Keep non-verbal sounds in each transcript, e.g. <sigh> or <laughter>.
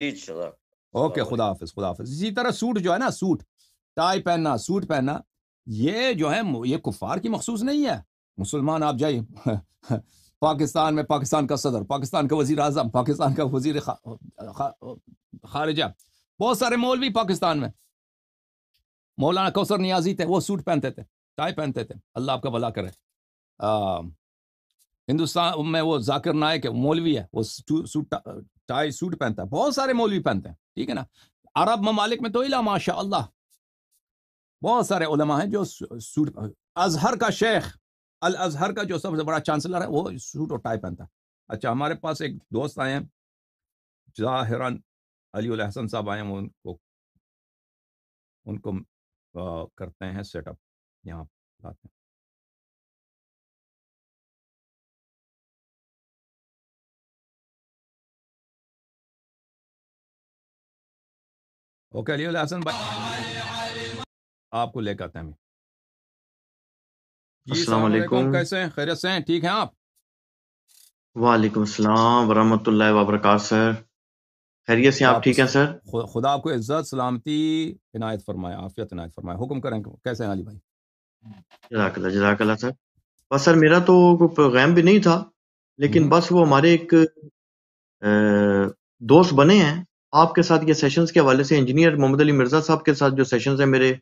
Okay खुदा हाफिज खुदा हाफिज इसी तरह सूट जो है ना सूट टाई पहनना सूट पहनना ये जो है ये कुफार की मखसूस नहीं है मुसलमान आप जाइए <laughs> पाकिस्तान में पाकिस्तान का सदर पाकिस्तान का वजीर आजम पाकिस्तान का वजीर खा, खारिजा बहुत सारे मौलवी पाकिस्तान में मौलाना कौसर नियाजी थे वो सूट पहनते थे टाई पहनते थे अल्लाह आपका भला करे हिंदुस्तान में वो जाकिर नायक है मौलवी है वो सूट टाई सूट पहनता है बहुत सारे मौलवी पहनते हैं ठीक है ना अरब ममालिक में तो इला माशा बहुत सारे उलमा हैं जो सूट अजहर का शेख अल अजहर का जो सबसे बड़ा चांसलर है वो सूट और टाई पहनता है अच्छा हमारे पास एक दोस्त आए हैं जाहिरन अली हसन साहब आए हैं उनको उनको आ, करते हैं सेटअप यहाँ लाते हैं ओके अली हसन भाई आपको लेकर आते हैं कैसे हैं खैरियत से हैं ठीक हैं आप वालेकुम सलाम वरहमतुल्लाहि वबरकात सर खैरियत से आप ठीक हैं सर खुदा आपको इज्जत सलामती इनायत फरमाए आफियत इनायत फरमाए हुक्म करें कैसे हैं अली भाई जजाकला जजाकला सर बस सर मेरा तो कोई प्रोग्राम भी नहीं था लेकिन हम्म। बस वो हमारे एक दोस्त बने हैं आपके साथ ये सेशंस के हवाले से इंजीनियर मोहम्मद अली मिर्ज़ा साहब के साथ जो सेशंस हैं मेरे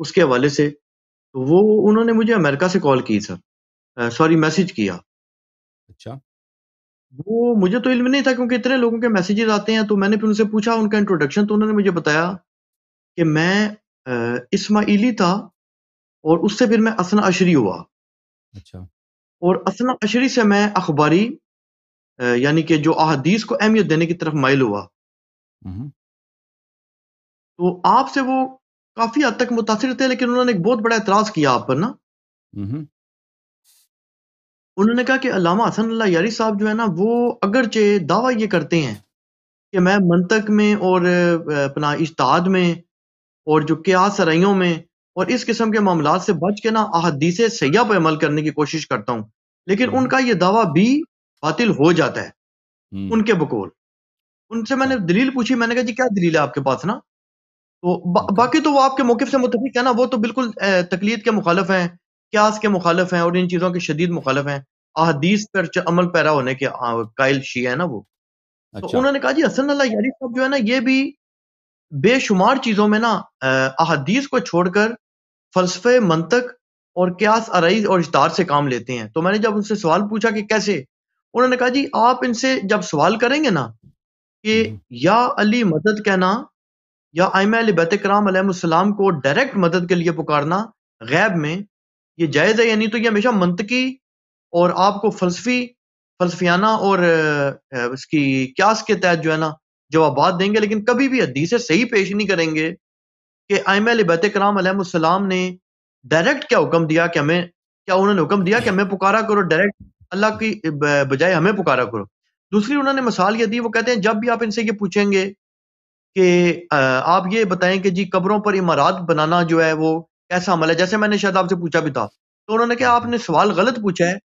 उसके हवाले से तो वो उन्होंने मुझे अमेरिका से कॉल की सर सॉरी मैसेज किया अच्छा वो मुझे तो इल्म नहीं था क्योंकि इतने लोगों के मैसेजेस आते हैं तो मैंने फिर उनसे पूछा उनका इंट्रोडक्शन तो उन्होंने मुझे बताया कि मैं इसमाइली था और उससे फिर मैं असना अशरी हुआ अच्छा और असना अशरी से मैं अखबारी यानी कि जो अहदीस को अहमियत देने की तरफ माइल हुआ हम्म। तो आपसे वो काफ़ी हद तक मुतासर थे लेकिन उन्होंने एक बहुत बड़ा एतराज़ किया आप पर ना। हम्म। उन्होंने कहा कि अलामा हसन यारी साहब जो है ना वो अगरचे दावा ये करते हैं कि मैं मंतक में और अपना इश्ताद में और जो क्या सराइयों में और इस किस्म के मामला से बच के ना अहदीस सयाह पर अमल करने की कोशिश करता हूँ। लेकिन हम्म। उनका ये दावा भी बातिल हो जाता है, उनके बकोल उनसे मैंने दलील पूछी मैंने कहा जी क्या दलील है आपके पास ना तो बा, अच्छा। बाकी तो वो आपके मौकफ से मुतफिक है ना वो तो बिल्कुल तकलीद के मुखालफ हैं क्यास के मुखालफ हैं और इन चीज़ों के शदीद मुखालफ हैं अहदीस पर अमल पैरा होने के कायल शी है ना वो तो अच्छा। तो उन्होंने कहा जी हसन अल्लाह यारी साहब जो है ना ये भी बेशुमार चीज़ों में ना अहदीस को छोड़कर फलसफे मंतक और क्यास अरईज और इश्तार से काम लेते हैं तो मैंने जब उनसे सवाल पूछा कि कैसे उन्होंने कहा जी आप इनसे जब सवाल करेंगे ना कि हम्म। या अली मदद कहना या आयमा अली बत कराम को डायरेक्ट मदद के लिए पुकारना गैब में ये जायज़ है यानी तो ये हमेशा मनतकी और आपको फलसफी फलसफियाना और उसकी क्यास के तहत जो है ना जवाब देंगे लेकिन कभी भी हदीस सही पेश नहीं करेंगे कि आयम बत कराम ने डायरेक्ट क्या हुक्म दिया कि हमें क्या उन्होंने हुक्म दिया कि हमें पुकारा करो डायरेक्ट अल्लाह की बजाय हमें पुकारा करो दूसरी उन्होंने मिसाल यह दी वो कहते हैं जब भी आप इनसे ये पूछेंगे कि आप ये बताएं कि जी कब्रों पर इमारत बनाना जो है वो कैसा अमल है जैसे मैंने शायद आपसे पूछा भी था तो उन्होंने कहा आपने सवाल गलत पूछा है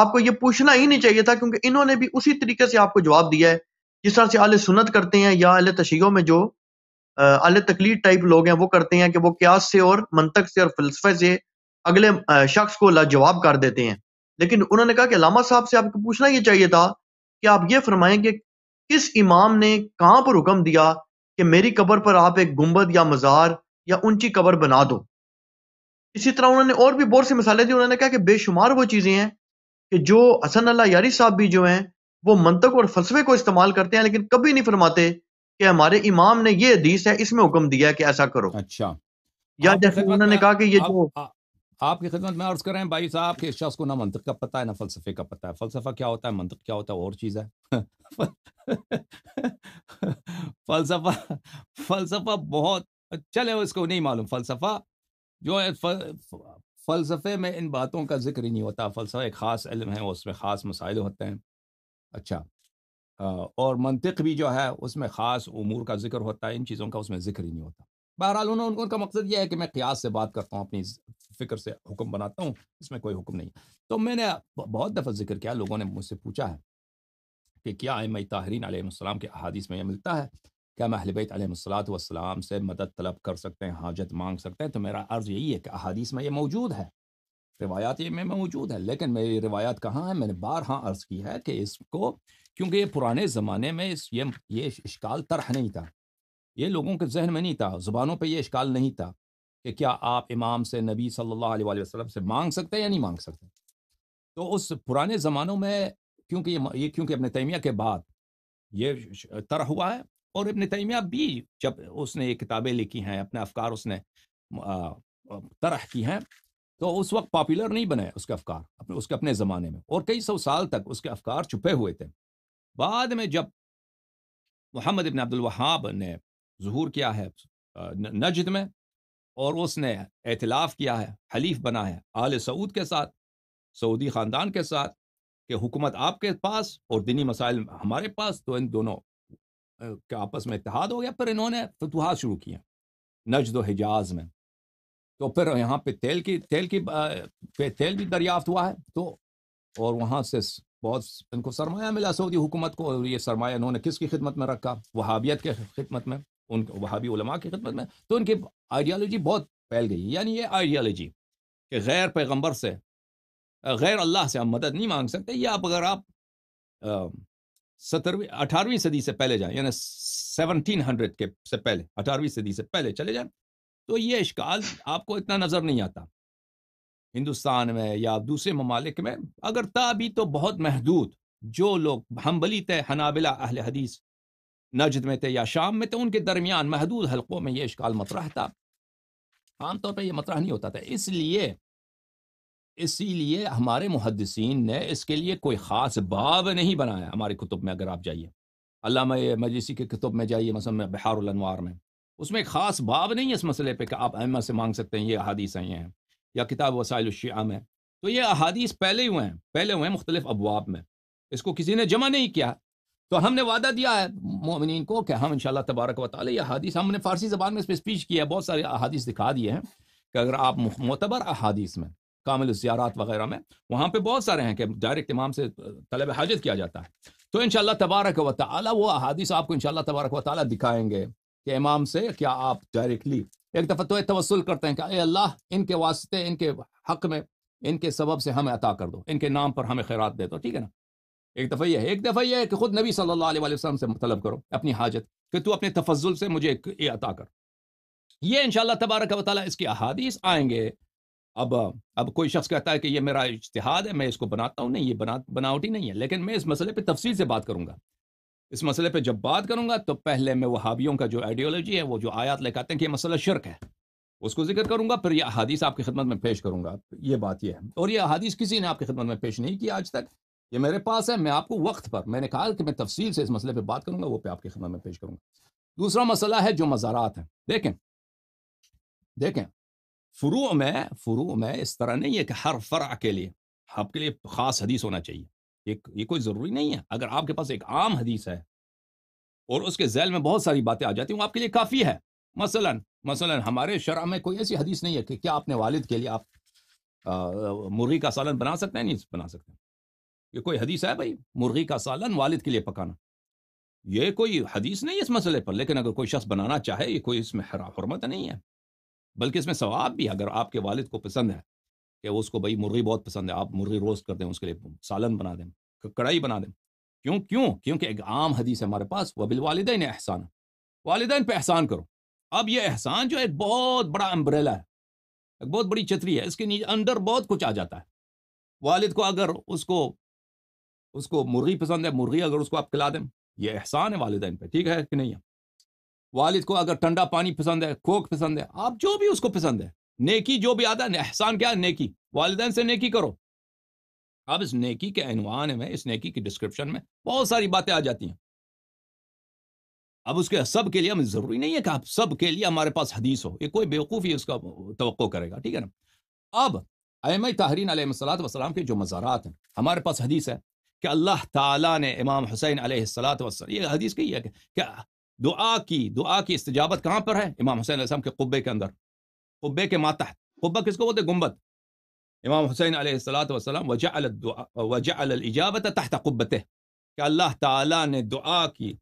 आपको ये पूछना ही नहीं चाहिए था क्योंकि इन्होंने भी उसी तरीके से आपको जवाब दिया है जिस तरह से आल सुनत करते हैं या अल तशीयों में जो अल तकलीद टाइप लोग हैं वो करते हैं कि वो क्यास से और मंतक से और फलसफे से अगले शख्स को लाजवाब कर देते हैं लेकिन उन्होंने कहा कि लामा साहब से आपको पूछना ये चाहिए था कि आप ये फरमाएं कि किस इमाम ने कहाँ पर हुक्म दिया कि मेरी कबर पर आप एक गुंबद या मज़ार या ऊंची कबर बना दो इसी तरह उन्होंने और भी बहुत से मिसालें दी उन्होंने कहा कि बेशुमार वो चीज़ें हैं कि जो हसन अल्लाह यारी साहब भी जो हैं वो मंतक और फलसफे को इस्तेमाल करते हैं लेकिन कभी नहीं फरमाते कि हमारे इमाम ने ये हदीस है इसमें हुक्म दिया कि ऐसा करो अच्छा या जैसे उन्होंने कहा कि ये जो आपकी खिदमत में अर्ज करें भाई साहब कि इस शख्स को ना मंतक का पता है ना फलसफे का पता है फलसफा क्या होता है मंतक क्या होता है और चीज़ है <laughs> फलसफा फलसफा बहुत चले इसको नहीं मालूम फलसफा जो है फलसफे में इन बातों का जिक्र ही नहीं होता फलसफा एक ख़ास इलम है उसमें ख़ास मसाइल होते हैं अच्छा और मंतिक भी जो है उसमें ख़ास उमूर का जिक्र होता है इन चीज़ों का उसमें जिक्र ही नहीं होता बहरहाल उन्होंने उनका मकसद यह है कि मैं क्यास से बात करता हूँ अपनी फिक्र से हुक्म बनाता हूँ इसमें कोई हुक्म नहीं तो मैंने बहुत दफ़ा जिक्र किया लोगों ने मुझसे पूछा है कि क्या एम ताहरीन आलम के अहादीस में यह मिलता है क्या मैं अहलबैत वसलाम से मदद तलब कर सकते हैं हाजत मांग सकते हैं तो मेरा अर्ज़ यही है कि अहादीस में ये मौजूद है रिवायात ये में मौजूद है लेकिन मेरी रिवायात कहाँ है मैंने बार हाँ अर्ज़ की है कि इसको क्योंकि ये पुराने ज़माने में इस ये ये इश्काल तरह नहीं था ये लोगों के जहन में नहीं था ज़ुबानों पर यह इश्काल नहीं था कि क्या आप इमाम से नबी सल्लल्लाहु वसलम से मांग सकते हैं या नहीं मांग सकते तो उस पुराने ज़मानों में क्योंकि ये, ये क्योंकि अपने तैमिया के बाद ये तरह हुआ है और इबन तैमिया भी जब उसने ये किताबें लिखी हैं अपने अफकार उसने तरह की हैं तो उस वक्त पॉपुलर नहीं बने उसके अफकार अपने उसके अपने ज़माने में और कई सौ साल तक उसके अफकार छुपे हुए थे बाद में जब मोहम्मद इबन अब्दुलवाहाब ने जहूर किया है नजद में और उसने एतलाफ़ किया है हलीफ बना है आल सऊद के साथ सऊदी ख़ानदान के साथ कि हुकूमत आपके पास और दिनी मसाइल हमारे पास तो इन दोनों के आपस में इतिहाद हो गया पर इन्होंने फतवाहा शुरू किए नजद हिजाज में तो फिर यहाँ पे तेल की तेल की पे तेल भी दरियाफ्त हुआ है तो और वहाँ से बहुत इनको सरमाया मिला सऊदी हुकूमत को और ये सरमाया इन्होंने किसकी खिदमत में रखा वहाबियत के खिदमत में उन वहाबी उलमा की खिदमत में तो उनकी आइडियालॉजी बहुत फैल गई यानी ये आइडियालॉजी कि गैर पैगम्बर से गैर अल्लाह से हम मदद नहीं मांग सकते या आप अगर आप सत्रहवीं अठारहवीं सदी से पहले जाएं यानी सेवनटीन हंड्रेड के से पहले अठारहवीं सदी से पहले चले जाएं तो ये इश्काल आपको इतना नज़र नहीं आता हिंदुस्तान में या दूसरे ममालिक में अगर ताबी तो बहुत महदूद जो लोग हम्बली तय हनाबिला अहल हदीस नजद में थे या शाम में थे उनके दरमियान महदूद हलकों में यह इश्काल मतरा था आमतौर पर यह मतरा नहीं होता था इसलिए इसीलिए हमारे मुहदसिन ने इसके लिए कोई ख़ास बाब नहीं बनाया हमारे कुतुब में अगर आप जाइए अल्लाह मजलिसी के कुतुब में जाइए मसल बिहार में उसमें एक ख़ास बाब नहीं है इस मसले पर कि आप अहम से मांग सकते हैं ये अहादीस हैं हैं या किताब शाम है तो ये अहादीस पहले हुए हैं पहले हुए हैं मुख्तलिफ अबवाब में इसको किसी ने जमा नहीं किया तो हमने वादा दिया है मोमिन को कि हम इंशाल्लाह तबारक वाली यह हादिस हमने फ़ारसी ज़बान में इस पर स्पीच किया है बहुत सारे अहादीस दिखा दिए हैं कि अगर आप मोतबर अहादीस में कामिल ज़्यारात वगैरह में वहाँ पर बहुत सारे हैं कि डायरेक्ट इमाम से तलब हाजत किया जाता है तो इन तबारक वाल वो अहादीस आपको इनशा तबारक वाली दिखाएंगे कि इमाम से क्या आप डायरेक्टली एक दफ़ा तो तवसल करते हैं कि अल्लाह इनके वास्ते इनके हक में इनके सबब से हमें अता कर दो इनके नाम पर हमें खैरात दे दो ठीक है ना एक दफ़ा यह है एक दफ़ा यह है कि खुद नबी सल्लल्लाहु अलैहि वसल्लम से मतलब करो अपनी हाजत कि तू अपने तफजुल से मुझे ये अता कर ये इन तबारक वाली इसकी अहादीस आएंगे अब अब कोई शख्स कहता है कि ये मेरा इश्तहाद है मैं इसको बनाता हूँ नहीं ये बना बनावटी नहीं है लेकिन मैं इस मसले पर तफसील से बात करूँगा इस मसले पर जब बात करूँगा तो पहले मैं वहाबियों का जो आइडियोलॉजी है वो जो आयात लेकाते हैं कि यह मसला शर्क है उसको जिक्र करूंगा फिर यह अहादीस आपकी खिदमत में पेश करूंगा ये बात यह है और यह अहादीस किसी ने आपकी खिदमत में पेश नहीं किया आज तक ये मेरे पास है मैं आपको वक्त पर मैंने कहा कि मैं तफसील से इस मसले पर बात करूंगा वो पे आपकी खिदमत में पेश करूंगा दूसरा मसला है जो मज़ारात हैं देखें देखें फ्रू में फ्रू में इस तरह नहीं है कि हर फर के लिए आपके लिए ख़ास हदीस होना चाहिए एक ये कोई ज़रूरी नहीं है अगर आपके पास एक आम हदीस है और उसके जैल में बहुत सारी बातें आ जाती हैं वो आपके लिए काफ़ी है मसलन मसलन हमारे शरा में कोई ऐसी हदीस नहीं है कि क्या अपने वालिद के लिए आप मुर्गी का सालन बना सकते हैं नहीं बना सकते ये कोई हदीस है भाई मुर्गी का सालन वालिद के लिए पकाना ये कोई हदीस नहीं है इस मसले पर लेकिन अगर कोई शख्स बनाना चाहे ये कोई इसमें हरामत नहीं है बल्कि इसमें सवाब भी अगर आपके वालिद को पसंद है कि वो उसको भाई मुर्गी बहुत पसंद है आप मुर्गी रोस्ट कर दें उसके लिए सालन बना दें कढ़ाई बना दें क्यों क्यों क्योंकि एक आम हदीस है हमारे पास वह बिल वालदेन एहसान वालदेन पर एहसान करो अब यह एहसान जो एक बहुत बड़ा अम्ब्रेला है एक बहुत बड़ी छतरी है इसके नीचे अंडर बहुत कुछ आ जाता है वालिद को अगर उसको उसको मुर्गी पसंद है मुर्गी अगर उसको आप खिला दें ये एहसान है वालदेन पे ठीक है कि नहीं है वालिद को अगर ठंडा पानी पसंद है कोक पसंद है आप जो भी उसको पसंद है नेकी जो भी आता है एहसान क्या है नेकी वालदेन से नेकी करो अब इस नेकी के अनवान में इस नेकी की डिस्क्रिप्शन में बहुत सारी बातें आ जाती हैं अब उसके सब के लिए हमें ज़रूरी नहीं है कि आप सब के लिए हमारे पास हदीस हो ये कोई बेवकूफ़ी उसका तो करेगा ठीक है ना अब अम तहरीन सलात वसलाम के जो मज़ारात हैं हमारे पास हदीस है कि अल्लाह ताला ने इमाम हुसैन अलैहिस्सलात वसलाम ये हदीस कही है क्या दुआ की दुआ की इस्तजाबत कहाँ पर है इमाम हुसैन के कुब्बे के अंदर कुब्बे के है कुब्बा किसको बोलते गुम्बद इमाम हुसैन अलैहिस्सलात वसलाम वजा इजाबत तहत कुब्बत कि अल्लाह ताला ने दुआ की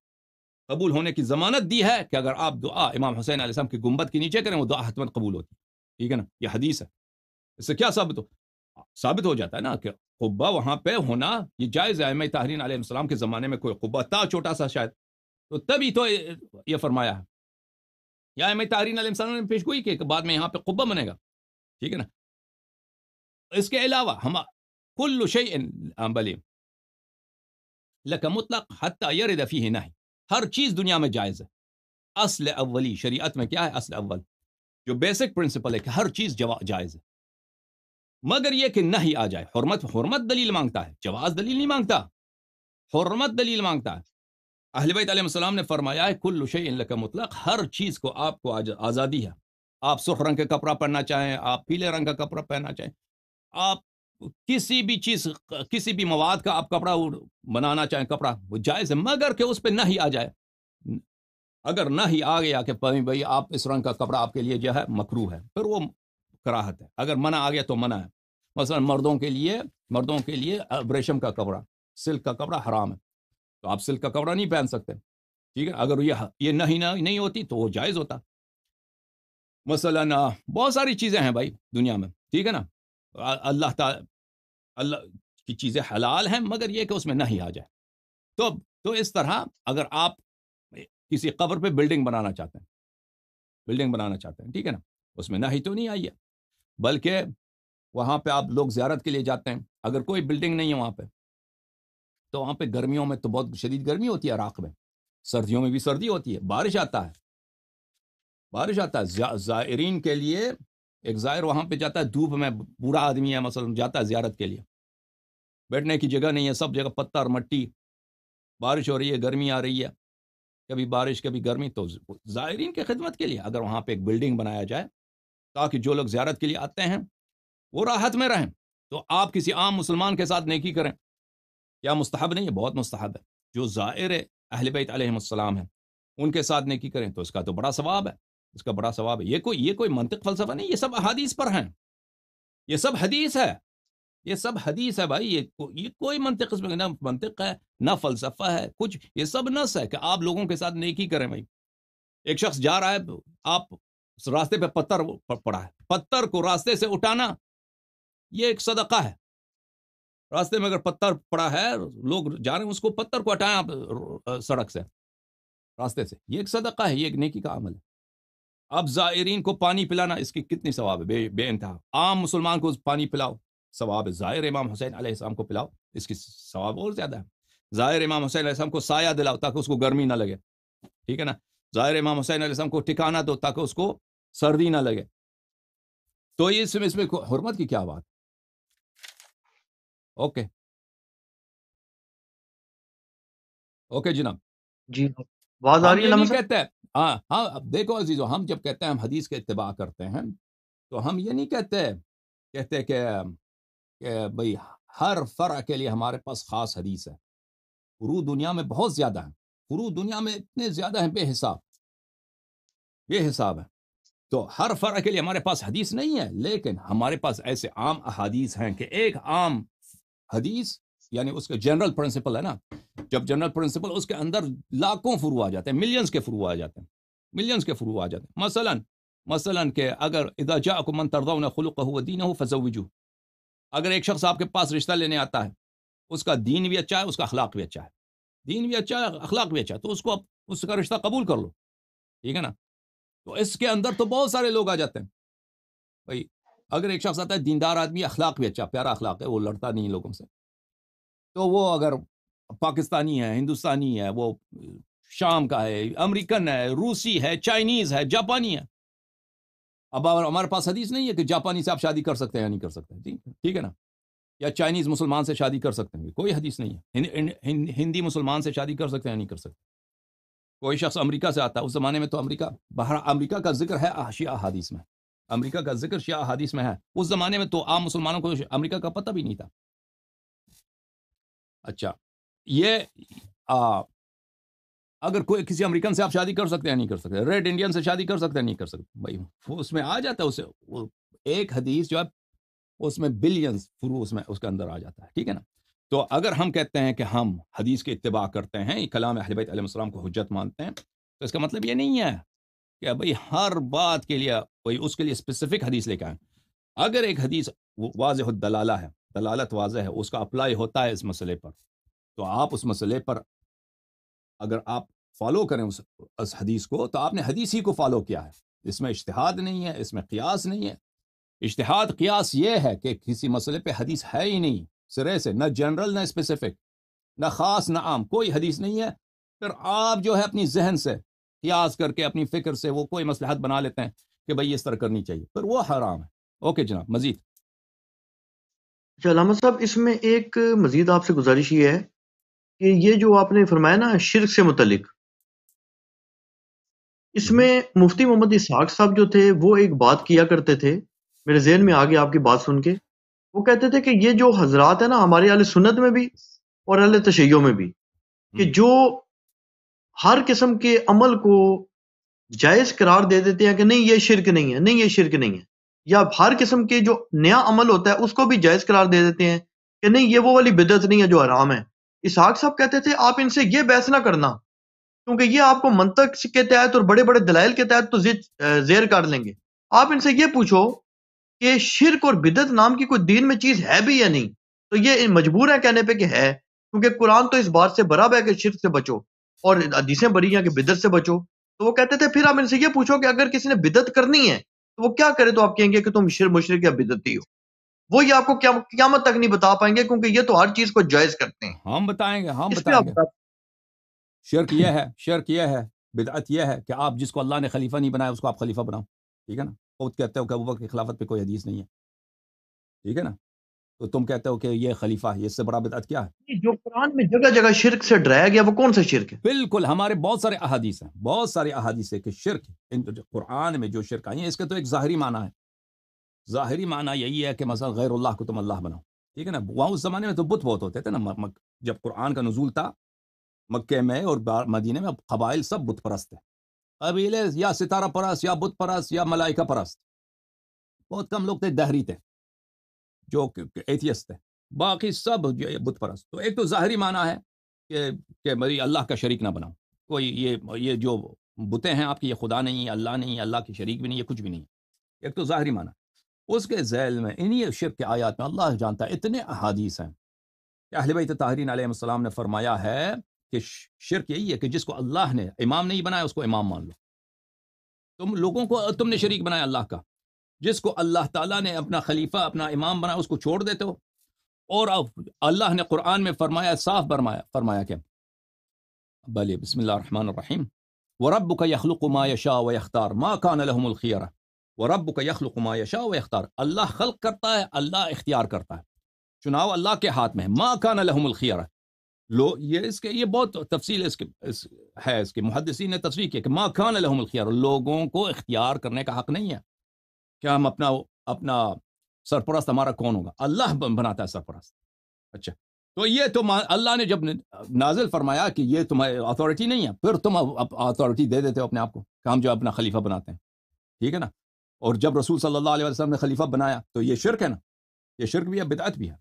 कबूल होने की जमानत दी है कि अगर आप दुआ इमाम हुसैन आसम की गुम्बद के नीचे करें वो दुआ हतमन कबूल होती ठीक है ना यह हदीस है इससे क्या साबित हो साबित हो जाता है ना कि कुब्बा वहां पे होना ये जायज़ है तहरीन आलम के ज़माने में कोई कुब्बा था छोटा सा शायद तो तभी तो ये फरमाया है या मैं तहरीन आलम ने पेश गोई कि बाद में यहाँ पे कुब्बा बनेगा ठीक है ना इसके अलावा हम कुल्लु बलीम लकमतलक हत्या दफ़ी ही नहीं हर चीज़ दुनिया में जायज़ है असल अव्वली शरीयत में क्या है असल अव्वल जो बेसिक प्रिंसिपल है कि हर चीज़ जायज़ है मगर यह कि नहीं आ जाए हरमत हरमत दलील मांगता है जवाब दलील नहीं मांगता हरमत दलील मांगता है अहलबाईसम ने फरमाया है कुल का मतलब हर चीज़ को आपको आज, आज़ादी है आप सुर्ख रंग का कपड़ा पहनना चाहें आप पीले रंग का कपड़ा पहनना चाहें आप किसी भी चीज़ किसी भी मवाद का आप कपड़ा बनाना चाहें कपड़ा वो जायज़ है मगर के उस पर ना ही आ जाए अगर ना ही आ गया कि भाई भाई आप इस रंग का कपड़ा आपके लिए जो है मकरू है फिर वो कराहत है अगर मना आ गया तो मना है मसलन मर्दों के लिए मर्दों के लिए रेशम का कपड़ा सिल्क का कपड़ा हराम है तो आप सिल्क का कपड़ा नहीं पहन सकते ठीक है अगर ये ये नहीं ना नहीं होती तो वो जायज़ होता मसलन बहुत सारी चीज़ें हैं भाई दुनिया में ठीक है ना अल्लाह अल्लाह की चीज़ें हलाल हैं मगर ये कि उसमें नहीं आ जाए तो तो इस तरह अगर आप किसी कब्र पे बिल्डिंग बनाना चाहते हैं बिल्डिंग बनाना चाहते हैं ठीक है ना उसमें ना ही तो नहीं आई है बल्कि वहाँ पे आप लोग ज्यारत के लिए जाते हैं अगर कोई बिल्डिंग नहीं है वहाँ पे तो वहाँ पे गर्मियों में तो बहुत शदीद गर्मी होती है इराक में सर्दियों में भी सर्दी होती है बारिश आता है बारिश आता है जायरीन के लिए एक जायर वहाँ पे जाता है धूप में बुरा आदमी है मसलन जाता है ज्यारत के लिए बैठने की जगह नहीं है सब जगह पत्थर मट्टी बारिश हो रही है गर्मी आ रही है कभी बारिश कभी गर्मी तो ज़ायरीन की खिदमत के लिए अगर वहाँ पर एक बिल्डिंग बनाया जाए ताकि जो लोग ज्यारत के लिए आते हैं वो राहत में रहें तो आप किसी आम मुसलमान के साथ नेकी करें क्या मुस्तहब नहीं है बहुत मुस्तहब है जो जायर अहल बैत है उनके साथ नेकी करें तो इसका तो बड़ा सवाब है इसका बड़ा सवाब है ये कोई ये कोई मंतिक फलसफा नहीं ये सब अहादीस पर हैं ये सब हदीस है ये सब हदीस है भाई ये को, ये कोई मंतिक ना मंतिक है ना फलसफा है कुछ ये सब नस है कि आप लोगों के साथ नेकी करें भाई एक शख्स जा रहा है आप रास्ते पे पत्थर पड़ा है पत्थर को रास्ते से उठाना ये एक सदका है रास्ते में अगर पत्थर पड़ा है लोग जा रहे हैं उसको पत्थर को हटाएं आप सड़क से रास्ते से ये एक सदका है ये एक नेकी का अमल है अब जायरीन को पानी पिलाना इसकी कितनी सवाब है बे इंतहा आम मुसलमान को पानी पिलाओ सवाब है ज़ाहिर इमाम हुसैन आसमाम को पिलाओ इसकी सवाब और ज़्यादा है ज़ाहिर इमाम हुसैन आसमाम को साया दिलाओ ताकि उसको गर्मी ना लगे ठीक है ना ज़ाहिर इमाम हुसैन आसमाम को ठिकाना दो ताकि उसको सर्दी ना लगे तो ये इसमें इसमें हरमत की क्या बात ओके ओके जनाब जी आ रही है कहते हैं हाँ हाँ अब देखो अजीजो हम जब कहते हैं हम हदीस के इतबा करते हैं तो हम ये नहीं कहते कहते कि भाई हर फर के लिए हमारे पास ख़ास हदीस है फ्रू दुनिया में बहुत ज़्यादा है फ्रू दुनिया में इतने ज़्यादा हैं बेहिसाब बेहिसाब है तो हर फर के लिए हमारे पास हदीस नहीं है लेकिन हमारे पास ऐसे आम अदीस हैं कि एक आम हदीस यानी उसके जनरल प्रिंसिपल है ना जब जनरल प्रिंसिपल उसके अंदर लाखों फ्रू आ जाते हैं मिलियंस के फ्रू आ जाते हैं मिलियंस के फ्रू आ जाते हैं मसलन मसलन के अगर इदा जा को मन तरदा खुलक हुआ दीन हो फजू अगर एक शख्स आपके पास रिश्ता लेने आता है उसका दीन भी अच्छा है उसका अखलाक भी अच्छा है दीन भी अच्छा है अखलाक भी अच्छा है तो उसको उसका रिश्ता कबूल कर लो ठीक है ना तो इसके अंदर तो बहुत सारे लोग आ जाते हैं भाई अगर एक शख्स आता है दीनदार आदमी अखलाक भी अच्छा प्यारा अखलाक है वो लड़ता नहीं लोगों से तो वो अगर पाकिस्तानी है हिंदुस्तानी है वो शाम का है अमेरिकन है रूसी है चाइनीज है जापानी है अब हमारे पास हदीस नहीं है कि जापानी से आप शादी कर सकते हैं या नहीं कर सकते ठीक है ठीक है ना या चाइनीज मुसलमान से शादी कर सकते हैं कोई हदीस नहीं है हिंदी मुसलमान से शादी कर सकते हैं या नहीं कर सकते कोई शख्स अमरीका से आता है उस ज़माने में तो अमरीका बाहर अमरीका का जिक्र है शिया हदीस में अमरीका का जिक्र शिया हादिस में है उस ज़माने में तो आम मुसलमानों को अमरीका का पता भी नहीं था अच्छा ये आ, अगर कोई किसी अमेरिकन से आप शादी कर सकते हैं नहीं कर सकते रेड इंडियन से शादी कर सकते हैं नहीं कर सकते भाई उसमें आ जाता है उसे एक हदीस जो है उसमें बिलियंस फ्रू उसमें उसके अंदर आ जाता है ठीक है ना तो अगर हम कहते हैं कि हम हदीस के इतबा करते हैं कलाम अहलबैत को हजत मानते हैं तो इसका मतलब ये नहीं है कि भाई हर बात के लिए भाई उसके लिए स्पेसिफिक हदीस लेके आए अगर एक हदीस वाज दलाला है दलालत वाज है उसका अप्लाई होता है इस मसले पर तो आप उस मसले पर अगर आप फॉलो करें उस, उस हदीस को तो आपने हदीस ही को फॉलो किया है इसमें इश्तहाद नहीं है इसमें क्यास नहीं है इश्तहाद क्यास ये है कि किसी मसले पे हदीस है ही नहीं सिरे से ना जनरल ना स्पेसिफिक ना ख़ास ना आम कोई हदीस नहीं है फिर आप जो है अपनी जहन से याज करके अपनी फ़िक्र से वो कोई मसलहत बना लेते हैं कि भाई इस तरह करनी चाहिए फिर वो हराम है ओके जनाब मजीद चलामा अच्छा, साहब इसमें एक मजीद आपसे गुजारिश ये है कि ये जो आपने फरमाया ना शिरक से मुतलिक इसमें हम्म। मुफ्ती मोहम्मद इसहाक साहब जो थे वो एक बात किया करते थे मेरे जहन में आ गया आपकी बात सुन के वो कहते थे कि ये जो हजरात है ना हमारे अल सुन्नत में भी और अल तशैयों में भी कि जो हर किस्म के अमल को जायज करार दे देते हैं कि नहीं ये शिरक नहीं है नहीं ये शिरक नहीं है या हर किस्म के जो नया अमल होता है उसको भी जायज करार दे देते हैं कि नहीं ये वो वाली बिदत नहीं है जो आराम है इसहाक साहब कहते थे आप इनसे ये बहस ना करना क्योंकि ये आपको मंतक के तहत और बड़े बड़े दलाइल के तहत तो जेर कर लेंगे आप इनसे ये पूछो कि शिरक और बिदत नाम की कोई दीन में चीज़ है भी या नहीं तो ये मजबूर है कहने पे कि है क्योंकि कुरान तो इस बात से बराबर है कि शिरक से बचो और अदीसें बड़ी हैं कि बिदत से बचो तो वो कहते थे फिर आप इनसे ये पूछो कि अगर किसी ने बिदत करनी है तो वो क्या करे तो आप कहेंगे कि तुम शिर मुशरक या बिदती हो वो ये आपको क्या क्यामत तक नहीं बता पाएंगे क्योंकि ये तो हर चीज को जायज करते हैं हम बताएंगे हम बताएंगे शर्क यह है शर्क यह है बिदअत यह है कि आप जिसको अल्लाह ने खलीफा नहीं बनाया उसको आप खलीफा बनाओ ठीक है ना खुद कहते हो कि अबू बकर की खिलाफत पे कोई हदीस नहीं है ठीक है ना तो तुम कहते हो कि ये खलीफा है इससे बड़ा बिदअत क्या है जो कुरान में जगह जगह शिरक से डराया गया वो कौन सा शिरक है बिल्कुल हमारे बहुत सारे अहादीस हैं बहुत सारे अहादीस है कि शिरक इन कुरान में जो शिरक आई है इसके तो एक ज़ाहरी माना है ज़ाहरी माना यही है कि मसल गैरुल्लाह को तुम अल्लाह बनाओ ठीक है ना वहाँ उस ज़माने में तो बुत बहुत होते थे ना जब कुरान का नजूल था मक्के में और मदीने में अब कबाइल सब बुत परस्त है कबीले या सितारा परस या बुत परस या मलाइका परस्त बहुत कम लोग थे दहरी थे जो एथियस थे बाकी सब बुत परस्त तो एक तो ज़ाहरी माना है कि कि मेरी अल्लाह का शरीक ना बनाओ कोई ये ये जो बुते हैं आपकी ये खुदा नहीं है अल्लाह नहीं है अल्लाह की शरीक भी नहीं है कुछ भी नहीं है एक तो ज़ाहरी माना उसके जैल में इन्हीं शिर के आयात में अल्लाह जानता है इतने अहादीस हैं अहलबैत ताहरीन आलम ने फरमाया है कि शिरक यही है कि जिसको अल्लाह ने इमाम नहीं बनाया उसको इमाम मान लो तुम लोगों को तुमने शरीक बनाया अल्लाह का जिसको अल्लाह ताला ने अपना खलीफा अपना इमाम बनाया उसको छोड़ देते हो और अब अल्लाह ने कुरान में फरमाया साफ फरमाया फरमाया क्या भले बसमीम व रब का यखलुक मा व अख्तार माँ कान व रब का यखलुक मा व अख्तार अल्लाह खल करता है अल्लाह इख्तियार करता है चुनाव अल्लाह के हाथ में है माँ कान लहमुलखियारा लो ये इसके ये बहुत तफसील इसके इस, है इसके मुहदसिन ने तस्वीर किया कि माँ खान लहम अलखियार लोगों को इख्तियार करने का हक नहीं है क्या हम अपना अपना सरपरस्त हमारा कौन होगा अल्लाह बनाता है सरपरस्त अच्छा तो ये तो अल्लाह ने जब नाजिल फरमाया कि ये तुम्हारी अथॉरिटी नहीं है फिर तुम अथॉरिटी दे देते हो अपने आप को काम जो अपना खलीफा बनाते हैं ठीक है ना और जब रसूल सल्लल्लाहु अलैहि ने खलीफा बनाया तो ये शिरक है ना ये शिरक भी है बिदात भी है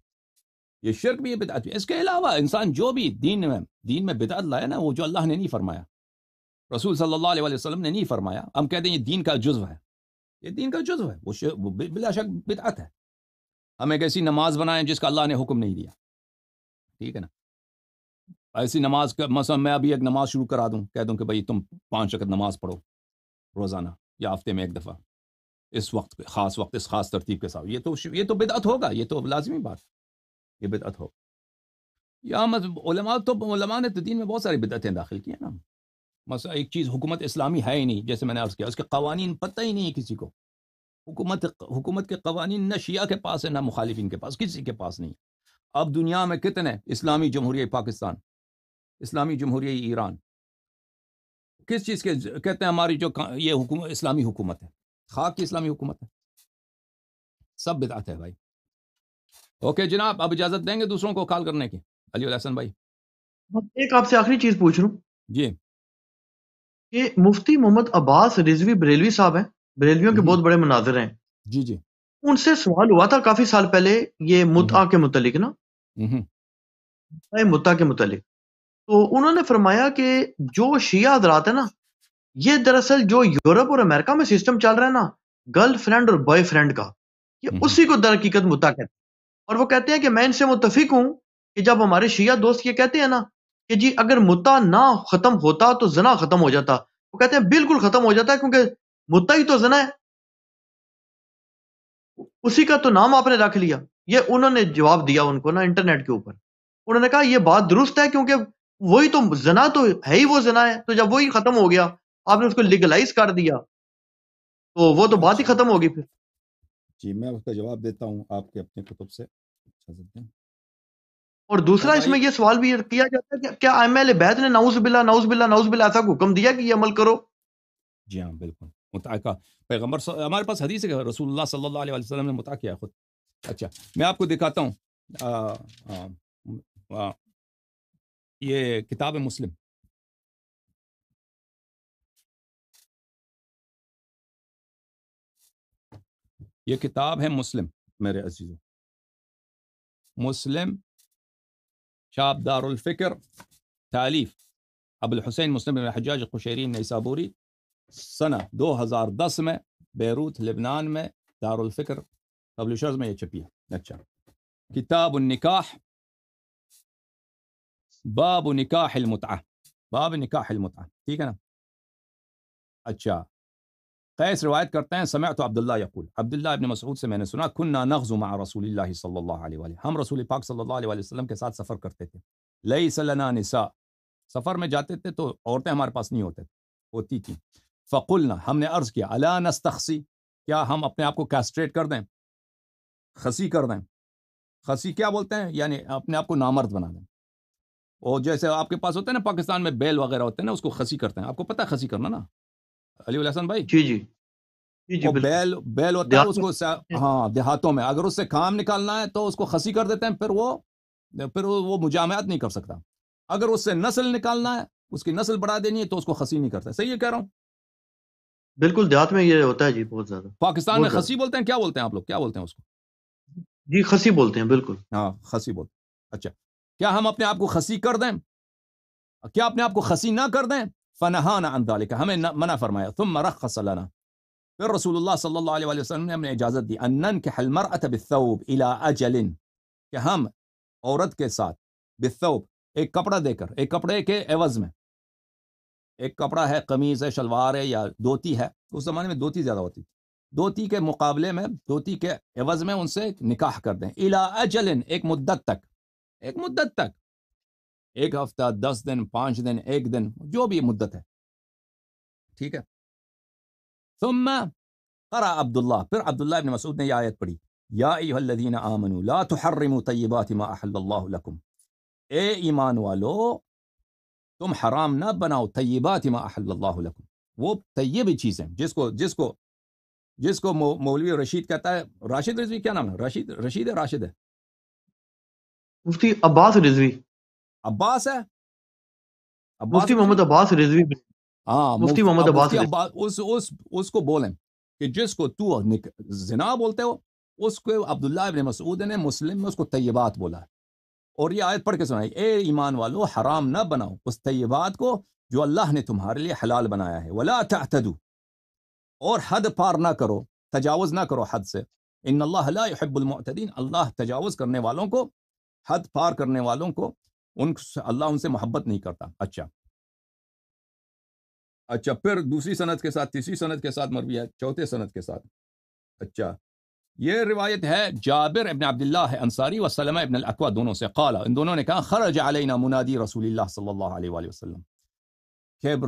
ये शिरक भी ये बिदात भी इसके अलावा इंसान जो भी दीन में दीन में बिदात लाया ना वो जो अल्लाह ने नहीं फरमाया रसूल सल्लल्लाहु अलैहि वसल्लम ने नहीं फरमाया हम कहते हैं ये दीन का जुज्व है ये दीन का जुज्व है वो, बिला शक बिदात है हम एक ऐसी नमाज बनाएं जिसका अल्लाह ने हुक्म नहीं दिया ठीक है ना ऐसी नमाज का मसला मैं अभी एक नमाज शुरू करा दूँ कह दूँ कि भाई तुम पाँच वक्त नमाज पढ़ो रोज़ाना या हफ्ते में एक दफ़ा इस वक्त पे खास वक्त इस खास तरतीब के साथ ये तो ये तो बिदात होगा ये तो लाजमी बात ये बिदत हो या मतलमा तो उलमा ने तो में बहुत सारी बिदतें दाखिल की हैं ना मसला एक चीज़ हुकूमत इस्लामी है ही नहीं जैसे मैंने आज किया उसके कवानीन पता ही नहीं है किसी को हुकूमत हुकूमत के कवानीन न शिया के पास है ना मुखालिफिन के पास किसी के पास नहीं अब दुनिया में कितने इस्लामी जमहूरिया पाकिस्तान इस्लामी जमहूरिया ईरान किस चीज़ के कहते हैं हमारी जो ये हुकुम, इस्लामी हुकूमत है खाक की इस्लामी हुकूमत है सब बिदात है भाई ओके जनाब अब इजाजत देंगे दूसरों को कॉल करने की अली हसन भाई एक आपसे आखिरी चीज पूछ रहा हूँ जी ये मुफ्ती मोहम्मद अब्बास रिजवी बरेलवी साहब हैं बरेलवियों के बहुत बड़े मुनाजिर हैं जी जी उनसे सवाल हुआ था काफी साल पहले ये मुता हम्म। के मुतलिक ना हम्म, हम्म। मुता के मुतलिक तो उन्होंने फरमाया कि जो शिया हजरात है ना ये दरअसल जो यूरोप और अमेरिका में सिस्टम चल रहा है ना गर्ल फ्रेंड और बॉय फ्रेंड का ये उसी को दर हकीकत मुता कहते और वो कहते हैं कि मैं इनसे मुतफिक हूँ कि जब हमारे शिया दोस्त ये कहते हैं ना कि जी अगर मुता ना ख़त्म होता तो जना ख़त्म हो जाता वो कहते हैं बिल्कुल ख़त्म हो जाता है क्योंकि मुता ही तो जना है उसी का तो नाम आपने रख लिया ये उन्होंने जवाब दिया उनको ना इंटरनेट के ऊपर उन्होंने कहा यह बात दुरुस्त है क्योंकि वही तो जना तो है ही वो जना है तो जब वही खत्म हो गया आपने उसको लीगलाइज कर दिया तो वो तो बात ही खत्म होगी फिर जी मैं उसका जवाब देता हूँ आपके अपने कुतुब से कर सकते हैं और दूसरा तो इसमें ये सवाल भी किया जाता है कि क्या आई एम एल बैद ने नाउस बिला नाउस बिला नाउस बिला ऐसा हुक्म दिया कि ये अमल करो जी हाँ बिल्कुल मुताका पैगम्बर हमारे पास हदीस है रसूलुल्लाह सल्लल्लाहु अलैहि वसल्लम ने मुता किया खुद अच्छा मैं आपको दिखाता हूँ ये किताब है मुस्लिम ये किताब है मुस्लिम मेरे अजीज़ों مسلم شاب دار الفكر تاليف ابو الحسين مسلم بن الحجاج القشيري النيسابوري سنه 2010 میں بيروت لبنان میں دار الفكر قبل میں یہ چھپی ہے اچھا باب نكاح المتعه باب نكاح المتعه ٹھیک ہے نا اچھا कैस रवायत करते हैं समय तो अब्दुल्ला यकूल अब्दुल्ला इबन मसऊद से मैंने सुना कुन्ना नगज़ मा रसूल सल्लल्लाहु अलैहि वसल्लम हम रसूल पाक सल्लल्लाहु अलैहि वसल्लम के साथ सफ़र करते थे लई सलना निसा सफ़र में जाते थे तो औरतें हमारे पास नहीं होते होती थी फ़कुलना हमने अर्ज़ किया अला नस्तखसी क्या हम अपने आप को कैस्ट्रेट कर दें खसी कर दें खसी क्या बोलते हैं यानी अपने आप को नामर्द बना दें और जैसे आपके पास होते हैं ना पाकिस्तान में बेल वगैरह होते हैं ना उसको खसी करते हैं आपको पता है खसी करना ना अली उलहसन भाई जी जी जी वो बैल बैल होता है उसको हाँ देहातों में अगर उससे काम निकालना है तो उसको खसी कर देते हैं फिर वो फिर वो मुजामत नहीं कर सकता अगर उससे नस्ल निकालना है उसकी नस्ल बढ़ा देनी है तो उसको खसी नहीं करता सही है कह रहा हूँ बिल्कुल देहात में ये होता है जी बहुत ज्यादा पाकिस्तान में खसी बोलते हैं क्या बोलते हैं आप लोग क्या बोलते हैं उसको जी खसी बोलते हैं बिल्कुल हाँ खसी बोलते अच्छा क्या हम अपने आप को खसी कर दें क्या अपने आप को खसी ना कर दें فنهانا عن ذلك همين منع فرمایا ثم رخص لنا ਫਿਰ ਰਸੂਲullah ਸੱਲੱਲਾਹੁ ਅਲੈਹਿ ਵਸੱਲਮ ਨੇ ਹਮਨੇ ਇਜਾਜ਼ਤ ਦੀ ਅਨਨ ਕਿ ਹਲ ਮਰਅਤ ਬਿਥੌਬ ਇਲਾ ਅਜਲਿਨ ਕਿ ਹਮ औरत के साथ बिथौब एक कपड़ा देकर एक कपड़े के एवज में एक कपड़ा है कमीज है शलवार है या धोती है उस जमाने में धोती ज़्यादा होती थी धोती के मुकाबले में धोती के एवज में उनसे निकाह कर दें इला अजलिन एक मुद्दत तक एक मुद्दत तक एक हफ्ता दस दिन पांच दिन एक दिन जो भी मुद्दत है ठीक है सुम्मा करा अब्दुल्ला फिर अब्दुल्ला इब्न मसूद ने यह आयत पढ़ी यादीन आमनु ला तुहर्रिमु तय्यबाति मा अहल्लल्लाहु ए ईमान वालो तुम हराम ना बनाओ तय्यबाति मा अहल्लल्लाहु लकुम वो तय्यब चीज़ें जिसको जिसको जिसको मौ, मौलवी रशीद कहता है राशिद रिजवी क्या नाम है राशिद रशीद है राशिद है मुफ्ती अब्बास रिजवी अब्बास है मुफ्ती मोहम्मद अब्बास रिजवी हाँ मुफ्ती मोहम्मद अब्बास अब्बास उस उस उसको बोलें कि जिसको तू बोलते हो उसको अब्दुल्ला मसूद ने मुस्लिम में उसको बोला है और ये आयत पढ़ के सुनाई ए ईमान वालों हराम ना बनाओ उस तयबात को जो अल्लाह ने तुम्हारे लिए हलाल बनाया है वला और हद पार ना करो तजावज़ ना करो हद से इन अल्लाहबुलमतदीन अल्लाह तजावज़ करने वालों को हद पार करने वालों को उन अल्लाह उनसे मोहब्बत नहीं करता अच्छा अच्छा फिर दूसरी सनत के साथ तीसरी सनत के साथ मरवी है चौथे सनत के साथ अच्छा ये रिवायत है जाबिर इबन अब्दुल्ला है अंसारी व इबन अकवा दोनों से काला इन दोनों ने कहा खरज अलैना मुनादी रसूल सल्लल्लाहु अलैहि वसल्लम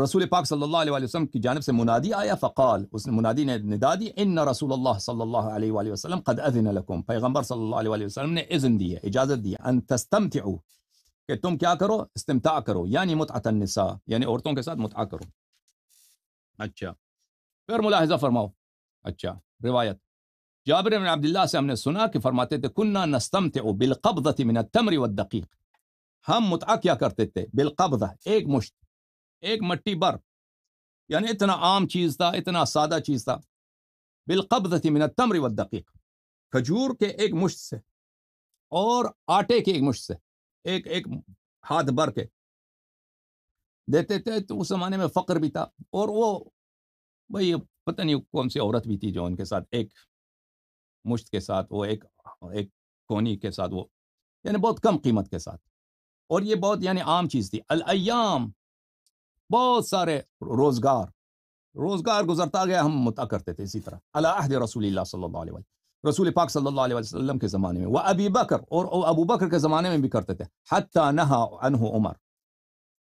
रसूल पाक सल्ला अलैहि की जानब से मुनादी आया फ़काल उस मुनादी ने निदा दी इन रसूल सल्ला वसलम ख़द अजिन पैगम्बर सल्ला वसलम ने इज़न दी है इजाज़त दी अन तस्तम थे कि तुम क्या करो इस्तेमता करो यानी मुतनिसा यानी औरतों के साथ मुता करो अच्छा फिर मुलाहजा फरमाओ अच्छा रिवायत जाबिर बिन अब्दुल्ला से हमने सुना कि फरमाते थे कुन्ना नस्तम थे बिलकबती मिन तमरी व दकीक हम मुता क्या करते थे बिलकब्द एक मुश्त एक मट्टी बर यानी इतना आम चीज़ था इतना सादा चीज़ था बिलकब्दती मिन तमरी व दकीक खजूर के एक मुश्त से और आटे के एक मुश्त से एक एक हाथ भर के देते थे तो उस जमाने में फ़क्र भी था और वो भाई पता नहीं कौन सी औरत भी थी जो उनके साथ एक मुश्त के साथ वो एक एक कोनी के साथ वो यानी बहुत कम कीमत के साथ और ये बहुत यानी आम चीज़ थी अलयाम बहुत सारे रोज़गार रोज़गार गुजरता गया हम मुता करते थे इसी तरह अलाहद रसूल सल्ला रसूल पाक सल्लल्लाहु अलैहि वसल्लम के ज़माने में व अबी बकर और अबू बकर के ज़माने में भी करते थे हती नहा अनहु उमर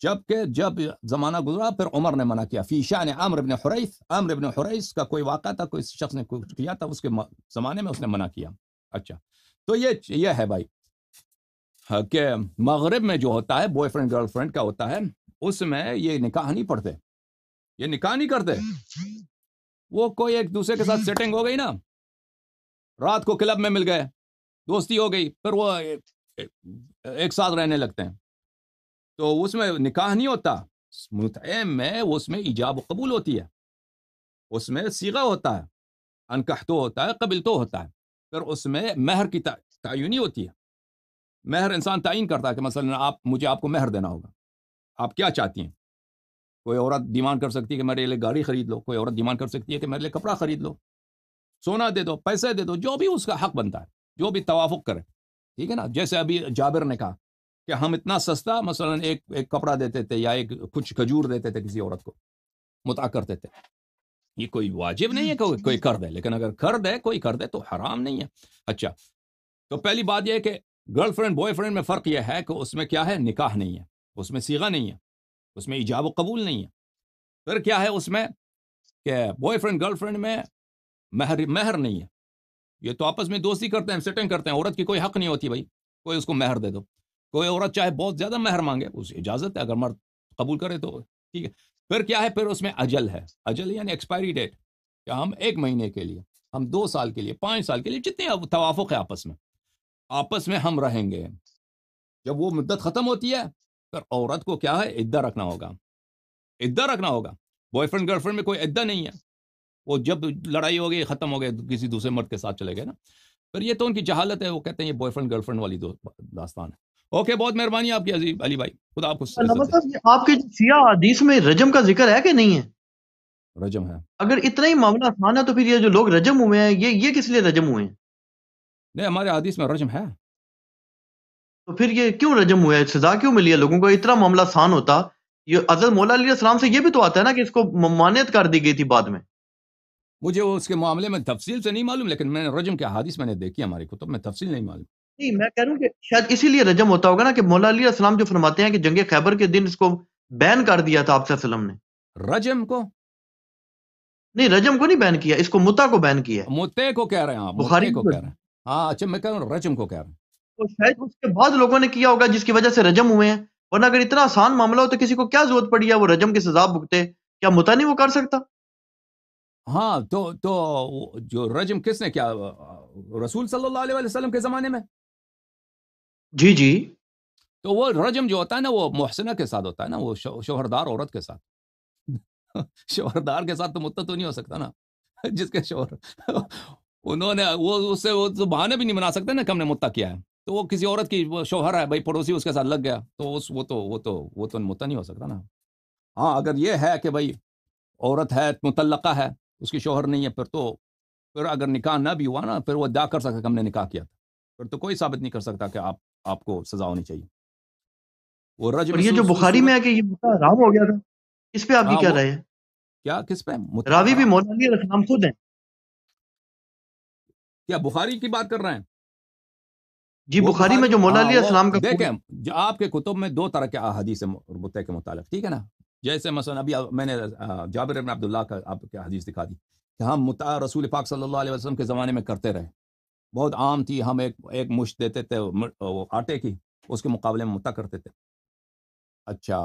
जबकि जब ज़माना गुजरा फिर उमर ने मना किया फ़ी शाह ने अमर हुरैस अमर इबन हुरैस का कोई वाक़ा था कोई शख्स ने कुछ किया था उसके ज़माने में उसने मना किया अच्छा तो ये यह है भाई हाँ, कि मगरब में जो होता है बॉयफ्रेंड गर्लफ्रेंड का होता है उसमें ये निकाह नहीं पढ़ते ये निकाह नहीं करते वो कोई एक दूसरे के साथ हम्म। सेटिंग हो गई ना रात को क्लब में मिल गए दोस्ती हो गई फिर वो ए, ए, एक साथ रहने लगते हैं तो उसमें निकाह नहीं होता मुतम में उसमें ईजाब कबूल होती है उसमें सीगा होता है अनकह तो होता है कबिल तो होता है फिर उसमें महर की तयनी होती है महर इंसान तयन करता है कि मसलन आप मुझे आपको महर देना होगा आप क्या चाहती हैं कोई औरत डिमांड कर सकती है कि मेरे लिए गाड़ी खरीद लो कोई औरत डिमांड कर सकती है कि मेरे लिए कपड़ा खरीद लो सोना दे दो पैसे दे दो जो भी उसका हक बनता है जो भी तवाफुक करे ठीक है ना जैसे अभी जाबिर ने कहा कि हम इतना सस्ता मसलन एक एक कपड़ा देते थे या एक कुछ खजूर देते थे किसी औरत को मुता करते थे ये कोई वाजिब नहीं है को, कोई कर दे लेकिन अगर कर दे कोई कर दे तो हराम नहीं है अच्छा तो पहली बात यह है कि गर्लफ्रेंड बॉयफ्रेंड में फ़र्क यह है कि उसमें क्या है निकाह नहीं है उसमें सीगा नहीं है उसमें ईजाब कबूल नहीं है फिर क्या है उसमें कि बॉयफ्रेंड गर्लफ्रेंड में महर महर नहीं है ये तो आपस में दोस्ती करते हैं सेटिंग करते हैं औरत की कोई हक नहीं होती भाई कोई उसको महर दे दो कोई औरत चाहे बहुत ज़्यादा महर मांगे उसे इजाज़त है अगर मर्द कबूल करे तो ठीक है फिर क्या है फिर उसमें अजल है अजल यानी एक्सपायरी डेट क्या हम एक महीने के लिए हम दो साल के लिए पाँच साल के लिए जितने तवाफ़ है आपस में आपस में हम रहेंगे जब वो मुद्दत ख़त्म होती है फिर औरत को क्या है इद्दा रखना होगा इद्दा रखना होगा बॉयफ्रेंड गर्लफ्रेंड में कोई इद्दा नहीं है वो जब लड़ाई हो गई ख़त्म हो गए तो किसी दूसरे मर्द के साथ चले गए ना पर ये तो उनकी जहालत है वो कहते हैं ये बॉयफ्रेंड गर्लफ्रेंड वाली दास्तान है ओके बहुत मेहरबानी आपकी अजीब अली भाई खुदा आपको आपके शिया हदीस में रजम का जिक्र है कि नहीं है रजम है अगर इतना ही मामला आसान है तो फिर ये जो लोग रजम हुए हैं ये ये किस लिए रजम हुए हैं नहीं हमारे हदीस में रजम है तो फिर ये क्यों रजम हुआ है सजा क्यों मिली है लोगों को इतना मामला आसान होता ये अजल मौला से ये भी तो आता है ना कि इसको मान्यत कर दी गई थी बाद में मुझे वो उसके मामले में तफसील से नहीं मालूम लेकिन मैंने रजम के हादिस मैंने देखी हमारे कुतुब तो में तफसील नहीं मालूम नहीं मैं कह रहा हूँ कि शायद इसीलिए रजम होता होगा ना कि मौला अली असलम जो फरमाते हैं कि जंग खैबर के दिन इसको बैन कर दिया था आपसे सलम ने रजम को नहीं रजम को नहीं बैन किया इसको मुता को बैन किया मुते को कह रहे हैं आप बुखारी को कह रहे हैं हाँ अच्छा मैं कह रहा हूँ रजम को कह रहा हूँ तो शायद उसके बाद लोगों ने किया होगा जिसकी वजह से रजम हुए हैं वरना अगर इतना आसान मामला हो तो किसी को क्या जरूरत पड़ी है वो रजम की सजा भुगते क्या मुता नहीं वो कर सकता हाँ तो तो जो रजम किसने क्या रसूल सल्लल्लाहु अलैहि वसल्लम के जमाने में जी जी तो वो रजम जो होता है ना वो मुहसना के साथ होता है ना वो शो, शोहरदार औरत के साथ <laughs> शोहरदार के साथ तो मुद्दा तो नहीं हो सकता ना <laughs> जिसके शोहर <laughs> उन्होंने वो उससे वो तो बहाने भी नहीं बना सकते ना कि हमने मुद्दा किया है तो वो किसी औरत की शोहर है भाई पड़ोसी उसके साथ लग गया तो उस वो तो वो तो वो तो मुद्दा नहीं हो सकता ना हाँ अगर ये है कि भाई औरत है मुतलका है उसके शोहर नहीं है फिर तो फिर अगर निकाह ना भी हुआ ना फिर वो अदा कर सकता कि हमने निकाह किया था फिर तो कोई साबित नहीं कर सकता कि आप आपको सजा होनी चाहिए वो रज ये जो बुखारी में आके ये राम हो गया था इस पे आपकी हाँ, क्या राय है क्या किस पे रावी भी मौलानी रखनाम खुद हैं क्या बुखारी की बात कर रहे हैं जी बुखारी में जो मौलानी हाँ, का देखें आपके कुतुब में दो तरह के अहदीस है के मुतालिक ठीक है ना जैसे मसल अभी मैंने जाबिर अबन अब्दुल्ला का आपके हदीस दिखा दी कि हम मुता रसूल पाक सल्लल्लाहु अलैहि वसल्लम के ज़माने में करते रहे बहुत आम थी हम एक एक मुश्त देते थे वो आटे की उसके मुकाबले में मुता करते थे अच्छा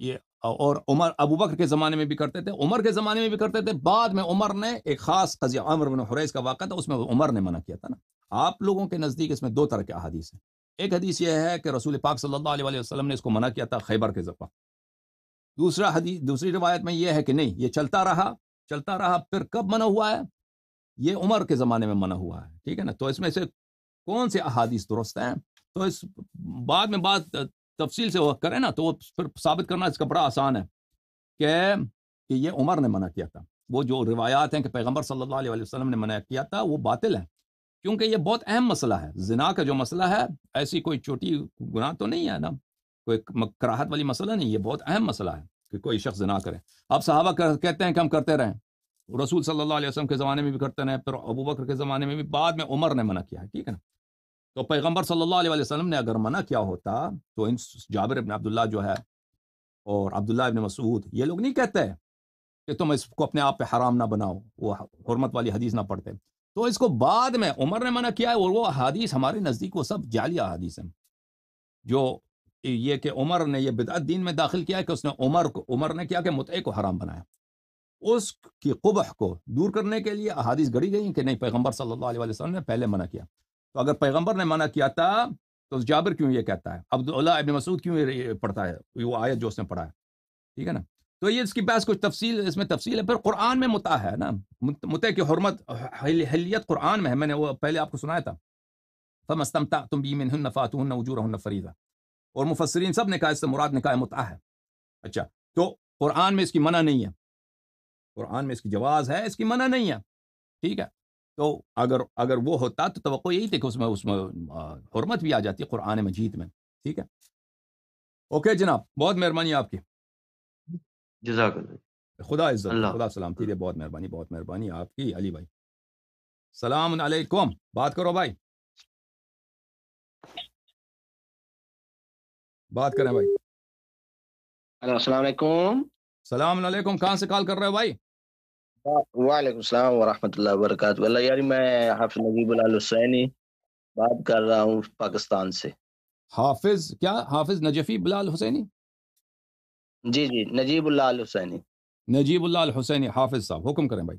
ये और उमर अबू बकर के ज़माने में भी करते थे उमर के ज़माने में भी करते थे बाद में उमर ने एक ख़ास कजिया अमर बन हुरैस का वाक़ा था उसमें उमर ने मना किया था ना आप लोगों के नज़दीक इसमें दो तरह के अहादीस हैं एक हदीस यह है कि रसूल पाक सल्लल्लाहु अलैहि वसल्लम ने इसको मना किया था खैबर के जफा दूसरा हदी दूसरी रिवायत में यह है कि नहीं ये चलता रहा चलता रहा फिर कब मना हुआ है ये उमर के ज़माने में मना हुआ है ठीक है ना तो इसमें से कौन से अहादीस दुरुस्त हैं तो इस बाद में बात तफसील से करें ना तो वो फिर साबित करना इसका बड़ा आसान है कि कि ये उमर ने मना किया था वो जो रिवायात हैं कि पैगम्बर सल्लल्लाहु अलैहि वसल्लम ने मना किया था वो बातिल है क्योंकि ये बहुत अहम मसला है जिना का जो मसला है ऐसी कोई छोटी गुनाह तो नहीं है ना कोई कराहत वाली मसला नहीं ये बहुत अहम मसला है कि कोई शख्स ना करे अब सहाबा कर, कहते हैं कि हम करते रहें रसूल सल्लल्लाहु अलैहि वसल्लम के ज़माने में भी करते रहे फिर अबू बकर के ज़माने में भी बाद में उमर ने मना किया है ठीक है ना तो पैगम्बर सल्ला वसलम ने अगर मना किया होता तो इन जाबिर अबिन अब्दुल्ला जो है और अब्दुल्ला अबिन मसूद ये लोग नहीं कहते कि तुम इसको अपने आप पर हराम ना बनाओ वो हरमत वाली हदीस ना पढ़ते तो इसको बाद में उमर ने मना किया है और वो हदीस हमारे नज़दीक वो सब जालिया हदीस हैं जो ये कि उमर ने यह बिदअत दीन में दाखिल किया कि उसने उमर को उमर ने क्या कि मुतए को हराम बनाया उसकी कुबह को दूर करने के लिए अहादीस गढ़ी गई कि नहीं पैगम्बर सल्ला ने पहले मना किया तो अगर पैगम्बर ने मना किया था तो जाबिर क्यों ये कहता है अब्दुल्ला अब मसूद क्यों पढ़ता है वो आयत जो उसने पढ़ा है ठीक है ना तो ये इसकी बहस कुछ तफसील इसमें तफसील है फिर कुरान में मुता है ना मुत की हरमत हलियत कुरान में है मैंने वो पहले आपको सुनाया था फमस्तम तुम बीमिन फातून नजूर फरीदा और मुफसरीन सब ने कहा इससे मुराद निकाय मुता है अच्छा तो कुरान में इसकी मना नहीं है कुरान में इसकी जवाब है इसकी मना नहीं है ठीक है तो अगर अगर वो होता तो तो यही थी कि उसमें उसमें हरमत भी आ जाती है कुरान मजीद में ठीक है ओके जनाब बहुत मेहरबानी आपकी खुदा इज्जत खुदा सलाम ठीक है बहुत मेहरबानी बहुत मेहरबानी आपकी अली भाई सलाम बात करो भाई बात करें भाई हेलो अस्सलाम वालेकुम सलाम वालेकुम कहाँ से कॉल कर रहे हो भाई वालेकुम सलाम वरहमतुल्लाह वबरकातुहू अल्लाह यार मैं हाफिज नजीबुल हुसैनी बात कर रहा हूँ पाकिस्तान से हाफिज क्या हाफिज नजफी बिलाल हुसैनी जी जी नजीबुल्लाह हुसैनी नजीबुल्लाह हुसैनी हाफिज साहब हुक्म करें भाई